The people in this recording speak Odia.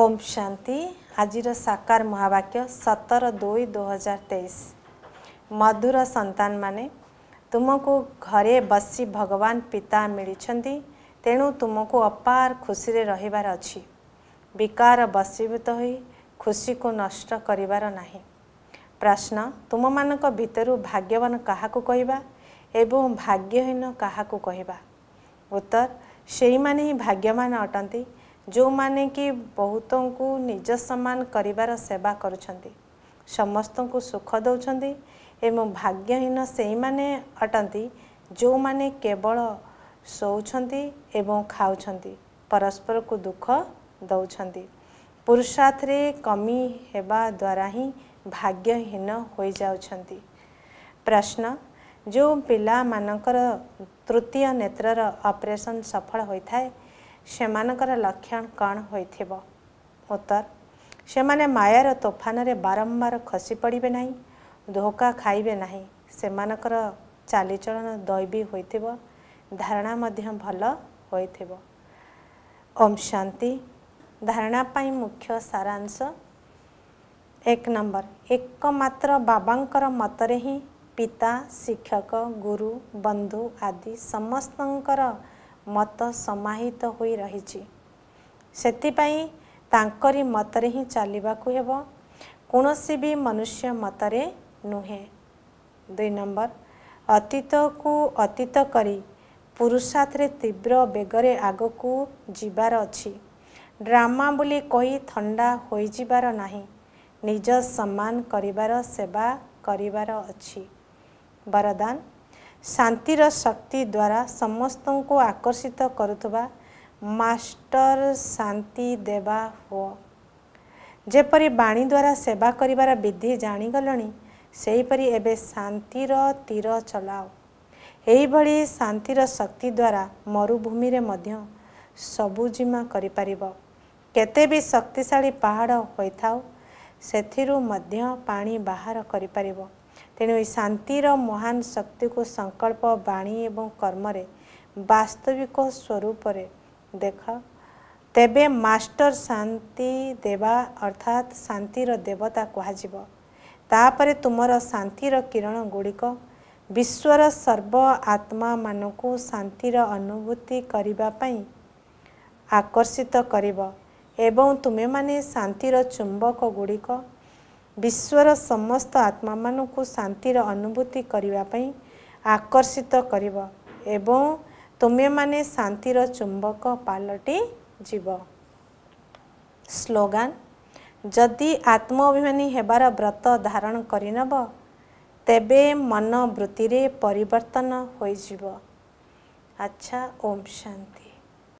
ଓମ୍ ଶାନ୍ତି ଆଜିର ସାକାର ମହାବାକ୍ୟ ସତର ଦୁଇ ଦୁଇହଜାର ତେଇଶ ମଧୁର ସନ୍ତାନମାନେ ତୁମକୁ ଘରେ ବସି ଭଗବାନ ପିତା ମିଳିଛନ୍ତି ତେଣୁ ତୁମକୁ ଅପାର ଖୁସିରେ ରହିବାର ଅଛି ବିକାର ବଶୀଭୂତ ହୋଇ ଖୁସିକୁ ନଷ୍ଟ କରିବାର ନାହିଁ ପ୍ରଶ୍ନ ତୁମମାନଙ୍କ ଭିତରୁ ଭାଗ୍ୟବାନ କାହାକୁ କହିବା ଏବଂ ଭାଗ୍ୟହୀନ କାହାକୁ କହିବା ଉତ୍ତର ସେଇମାନେ ହିଁ ଭାଗ୍ୟମାନ ଅଟନ୍ତି ଯେଉଁମାନେ କି ବହୁତଙ୍କୁ ନିଜ ସମାନ କରିବାର ସେବା କରୁଛନ୍ତି ସମସ୍ତଙ୍କୁ ସୁଖ ଦେଉଛନ୍ତି ଏବଂ ଭାଗ୍ୟହୀନ ସେଇମାନେ ଅଟନ୍ତି ଯେଉଁମାନେ କେବଳ ଶୋଉଛନ୍ତି ଏବଂ ଖାଉଛନ୍ତି ପରସ୍ପରକୁ ଦୁଃଖ ଦେଉଛନ୍ତି ପୁରୁଷାର୍ଥରେ କମି ହେବା ଦ୍ୱାରା ହିଁ ଭାଗ୍ୟହୀନ ହୋଇଯାଉଛନ୍ତି ପ୍ରଶ୍ନ ଯେଉଁ ପିଲାମାନଙ୍କର ତୃତୀୟ ନେତ୍ରର ଅପରେସନ୍ ସଫଳ ହୋଇଥାଏ ସେମାନଙ୍କର ଲକ୍ଷଣ କ'ଣ ହୋଇଥିବ ଉତ୍ତର ସେମାନେ ମାୟାର ତୋଫାନରେ ବାରମ୍ବାର ଖସି ପଡ଼ିବେ ନାହିଁ ଧୋକା ଖାଇବେ ନାହିଁ ସେମାନଙ୍କର ଚାଲିଚଳନ ଦୈବୀ ହୋଇଥିବ ଧାରଣା ମଧ୍ୟ ଭଲ ହୋଇଥିବ ଓମ୍ ଶାନ୍ତି ଧାରଣା ପାଇଁ ମୁଖ୍ୟ ସାରାଂଶ ଏକ ନମ୍ବର ଏକମାତ୍ର ବାବାଙ୍କର ମତରେ ହିଁ ପିତା ଶିକ୍ଷକ ଗୁରୁ ବନ୍ଧୁ ଆଦି ସମସ୍ତଙ୍କର ମତ ସମାହିତ ହୋଇ ରହିଛି ସେଥିପାଇଁ ତାଙ୍କରି ମତରେ ହିଁ ଚାଲିବାକୁ ହେବ କୌଣସି ବି ମନୁଷ୍ୟ ମତରେ ନୁହେଁ ଦୁଇ ନମ୍ବର ଅତୀତକୁ ଅତୀତ କରି ପୁରୁଷାର୍ଥରେ ତୀବ୍ର ବେଗରେ ଆଗକୁ ଯିବାର ଅଛି ଡ୍ରାମା ବୋଲି କହି ଥଣ୍ଡା ହୋଇଯିବାର ନାହିଁ ନିଜ ସମ୍ମାନ କରିବାର ସେବା କରିବାର ଅଛି ବରଦାନ ଶାନ୍ତିର ଶକ୍ତି ଦ୍ୱାରା ସମସ୍ତଙ୍କୁ ଆକର୍ଷିତ କରୁଥିବା ମାଷ୍ଟର ଶାନ୍ତି ଦେବା ହୁଅ ଯେପରି ବାଣୀ ଦ୍ୱାରା ସେବା କରିବାର ବିଧି ଜାଣିଗଲଣି ସେହିପରି ଏବେ ଶାନ୍ତିର ତୀର ଚଲାଅ ଏହିଭଳି ଶାନ୍ତିର ଶକ୍ତି ଦ୍ୱାରା ମରୁଭୂମିରେ ମଧ୍ୟ ସବୁଜିମା କରିପାରିବ କେତେ ବି ଶକ୍ତିଶାଳୀ ପାହାଡ଼ ହୋଇଥାଉ ସେଥିରୁ ମଧ୍ୟ ପାଣି ବାହାର କରିପାରିବ ତେଣୁ ଏହି ଶାନ୍ତିର ମହାନ ଶକ୍ତିକୁ ସଂକଳ୍ପ ବାଣୀ ଏବଂ କର୍ମରେ ବାସ୍ତବିକ ସ୍ୱରୂପରେ ଦେଖ ତେବେ ମାଷ୍ଟର ଶାନ୍ତି ଦେବା ଅର୍ଥାତ୍ ଶାନ୍ତିର ଦେବତା କୁହାଯିବ ତାପରେ ତୁମର ଶାନ୍ତିର କିରଣ ଗୁଡ଼ିକ ବିଶ୍ୱର ସର୍ବ ଆତ୍ମାମାନଙ୍କୁ ଶାନ୍ତିର ଅନୁଭୂତି କରିବା ପାଇଁ ଆକର୍ଷିତ କରିବ ଏବଂ ତୁମେମାନେ ଶାନ୍ତିର ଚୁମ୍ବକ ଗୁଡ଼ିକ ବିଶ୍ୱର ସମସ୍ତ ଆତ୍ମାମାନଙ୍କୁ ଶାନ୍ତିର ଅନୁଭୂତି କରିବା ପାଇଁ ଆକର୍ଷିତ କରିବ ଏବଂ ତୁମେମାନେ ଶାନ୍ତିର ଚୁମ୍ବକ ପାଲଟି ଯିବ ସ୍ଲୋଗାନ ଯଦି ଆତ୍ମଅଭିମାନୀ ହେବାର ବ୍ରତ ଧାରଣ କରିନେବ ତେବେ ମନ ବୃତ୍ତିରେ ପରିବର୍ତ୍ତନ ହୋଇଯିବ ଆଚ୍ଛା ଓମ୍ ଶାନ୍ତି